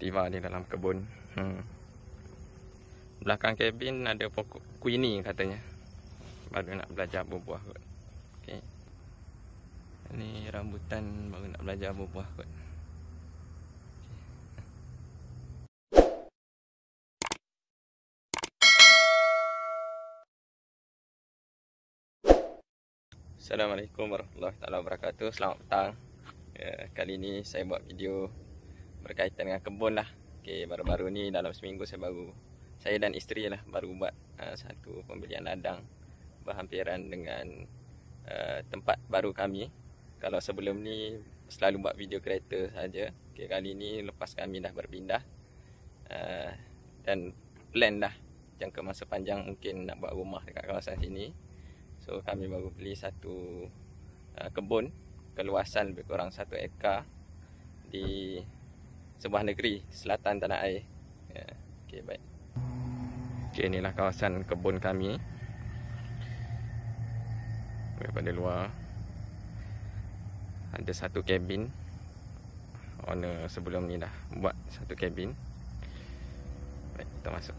Activa ni dalam kebun. Hmm. Belakang kabin ada pokok kuini katanya. Baru nak belajar berbuah kot. Okay. Ini rambutan baru nak belajar berbuah kot. Assalamualaikum warahmatullahi wabarakatuh. Selamat petang. Ya, kali ini saya buat video berkaitan dengan kebun lah okay, Baru-baru ni dalam seminggu saya baru Saya dan isteri lah baru buat uh, satu pembelian ladang Berhampiran dengan uh, tempat baru kami Kalau sebelum ni selalu buat video kereta sahaja okay, Kali ni lepas kami dah berpindah uh, Dan plan dah jangka masa panjang mungkin nak buat rumah dekat kawasan sini So kami baru beli satu uh, kebun Keluasan lebih kurang satu ekar di sebuah negeri selatan tanah air. Ya. Okey baik. Okay inilah kawasan kebun kami. Daripada luar ada satu kabin. Owner sebelum ni dah buat satu kabin. Baik, kita masuk.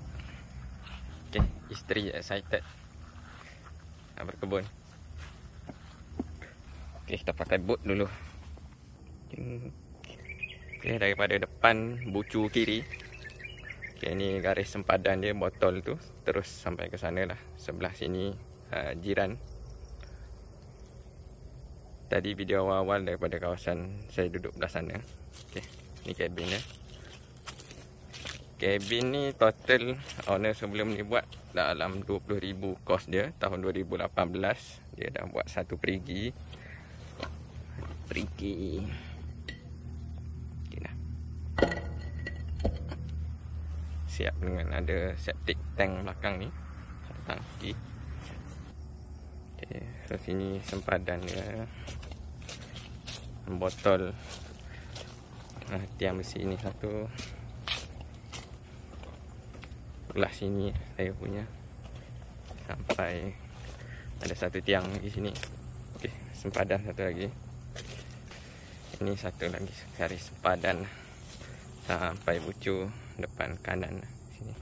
Okay isteri excited. Nak berkebun. Okay kita pakai boot dulu. Okay daripada depan depan bucu kiri Okay ni garis sempadan dia botol tu Terus sampai ke sana lah Sebelah sini uh, jiran Tadi video awal-awal daripada kawasan saya duduk belah sana Okay ni kabin dia Kabin ni total owner sebelum ni buat dalam 20,000 kos dia tahun 2018 dia dah buat satu perigi perigi siap dengan ada septic tank belakang ni tangki okay. so sini sempadan dia botol uh, tiang besi ni satu belah sini saya punya sampai ada satu tiang di sini ok sempadan satu lagi ini satu lagi cari sempadan sampai bucu depan kanan sini.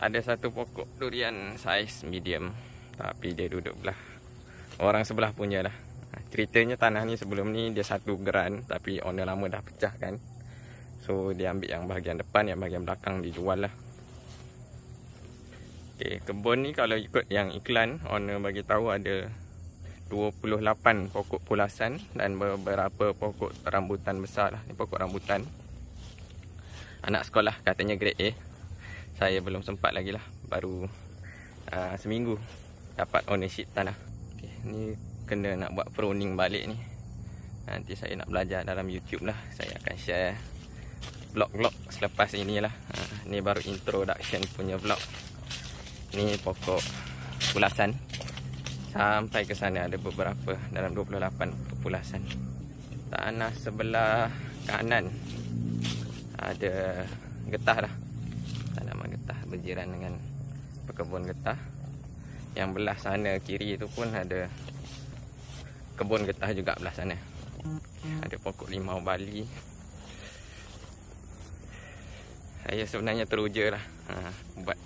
Ada satu pokok durian saiz medium tapi dia duduk belah orang sebelah punya lah. Ha, ceritanya tanah ni sebelum ni dia satu geran tapi owner lama dah pecah kan. So dia ambil yang bahagian depan yang bahagian belakang dijual lah. okey kebun ni kalau ikut yang iklan owner bagi tahu ada 28 pokok pulasan dan beberapa pokok rambutan besar lah. Ini pokok rambutan anak sekolah katanya grade A saya belum sempat lagi lah baru uh, seminggu dapat ownership tanah okay, ni kena nak buat pruning balik ni nanti saya nak belajar dalam youtube lah saya akan share vlog-vlog selepas inilah uh, ha, ni baru introduction punya vlog ni pokok pulasan sampai ke sana ada beberapa dalam 28 pulasan tanah sebelah kanan ada getah dah tanaman getah berjiran dengan perkebun getah yang belah sana kiri tu pun ada kebun getah juga belah sana ada pokok limau bali saya sebenarnya teruja lah ha, buat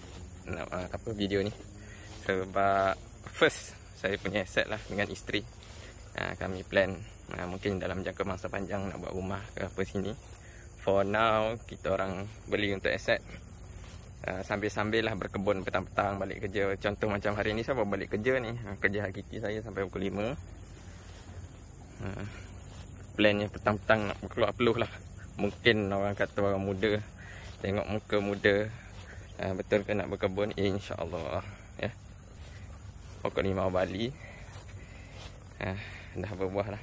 nak, ah, apa video ni sebab first saya punya set lah dengan isteri ha, kami plan ha, mungkin dalam jangka masa panjang nak buat rumah ke apa sini For now kita orang beli untuk aset ah, Sambil-sambil uh, lah berkebun petang-petang balik kerja Contoh macam hari ni siapa balik kerja ni ah, Kerja hakiki saya sampai pukul 5 uh, ah, Plannya petang-petang nak keluar peluh lah Mungkin orang kata orang muda Tengok muka muda uh, Betul ke nak berkebun eh, InsyaAllah ya. Yeah. Pukul 5 orang Bali uh, Dah berbuah lah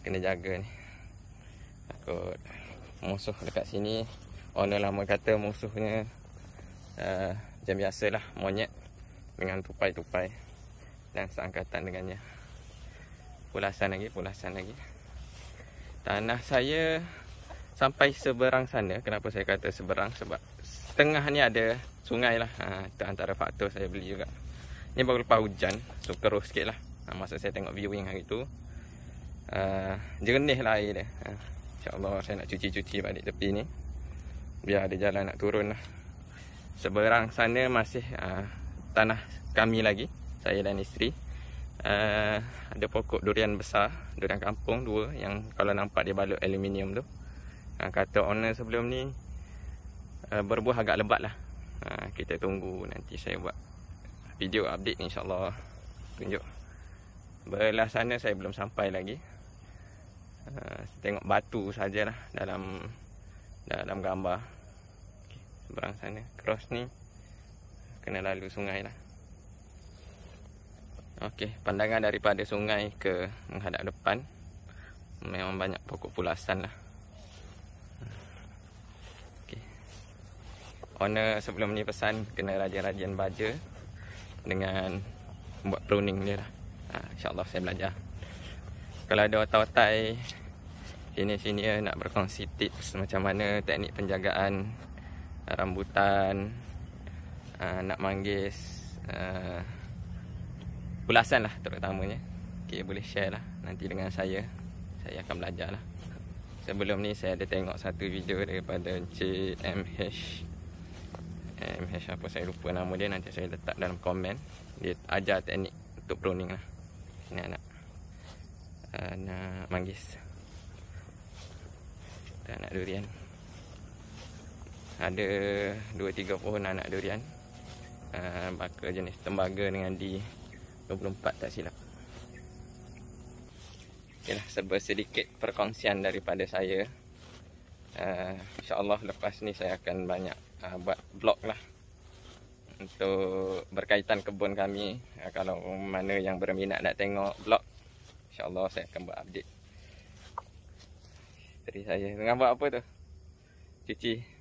Kena jaga ni Takut musuh dekat sini owner lama kata musuhnya uh, jam biasa lah monyet dengan tupai-tupai dan seangkatan dengannya pulasan lagi pulasan lagi tanah saya sampai seberang sana kenapa saya kata seberang sebab setengah ni ada sungai lah ha, itu antara faktor saya beli juga ni baru lepas hujan so keruh sikit lah ha, masa saya tengok viewing hari tu uh, jernih lah air dia ha. InsyaAllah saya nak cuci-cuci balik tepi ni Biar ada jalan nak turun lah Seberang sana masih uh, Tanah kami lagi Saya dan isteri uh, Ada pokok durian besar Durian kampung dua Yang kalau nampak dia balut aluminium tu uh, Kata owner sebelum ni uh, Berbuah agak lebat lah uh, Kita tunggu nanti saya buat Video update insyaAllah Tunjuk Belah sana saya belum sampai lagi uh, tengok batu sajalah dalam dalam gambar okay, seberang sana cross ni kena lalu sungai lah ok pandangan daripada sungai ke menghadap depan memang banyak pokok pulasan lah Owner sebelum ni pesan kena rajin-rajin baja dengan buat pruning dia lah. Ha, InsyaAllah saya belajar kalau ada otak-otak eh, sini-sini nak berkongsi tips macam mana teknik penjagaan eh, rambutan uh, nak manggis uh, ulasan lah terutamanya okay, boleh share lah nanti dengan saya saya akan belajar lah sebelum ni saya ada tengok satu video daripada Encik MH MH apa saya lupa nama dia nanti saya letak dalam komen dia ajar teknik untuk pruning lah ni anak anak uh, manggis dan anak durian ada dua tiga pohon anak durian uh, bakal jenis tembaga dengan di 24 tak silap Yalah, sebuah sedikit perkongsian daripada saya uh, insyaAllah lepas ni saya akan banyak uh, buat vlog lah untuk berkaitan kebun kami uh, kalau mana yang berminat nak tengok vlog InsyaAllah saya akan buat update Jadi saya tengah buat apa tu Cuci